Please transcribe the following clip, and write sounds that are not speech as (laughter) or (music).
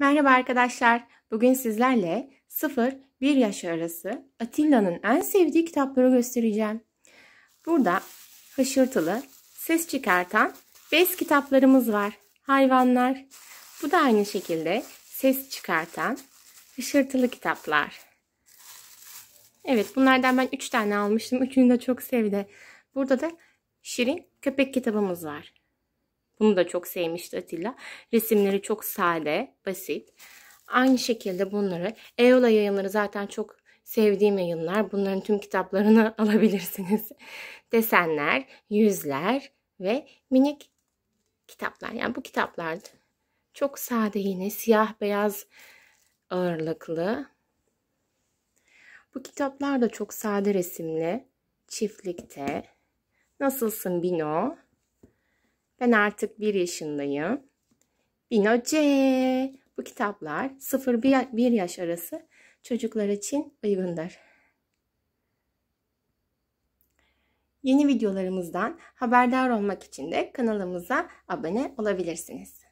Merhaba arkadaşlar. Bugün sizlerle 0-1 yaş arası Atilla'nın en sevdiği kitapları göstereceğim. Burada hışırtılı, ses çıkartan bez kitaplarımız var. Hayvanlar. Bu da aynı şekilde ses çıkartan hışırtılı kitaplar. Evet bunlardan ben 3 tane almıştım. Üçünü de çok sevdi. Burada da Şirin köpek kitabımız var. Bunu da çok sevmişti Atilla. Resimleri çok sade, basit. Aynı şekilde bunları Eola yayınları zaten çok sevdiğim yayınlar. Bunların tüm kitaplarını (laughs) alabilirsiniz. Desenler, yüzler ve minik kitaplar. Yani bu kitaplar çok sade yine siyah beyaz ağırlıklı. Bu kitaplar da çok sade resimli. Çiftlikte. Nasılsın Bino? Ben artık 1 yaşındayım. Binoce. Bu kitaplar 0-1 yaş arası çocuklar için uygundur. Yeni videolarımızdan haberdar olmak için de kanalımıza abone olabilirsiniz.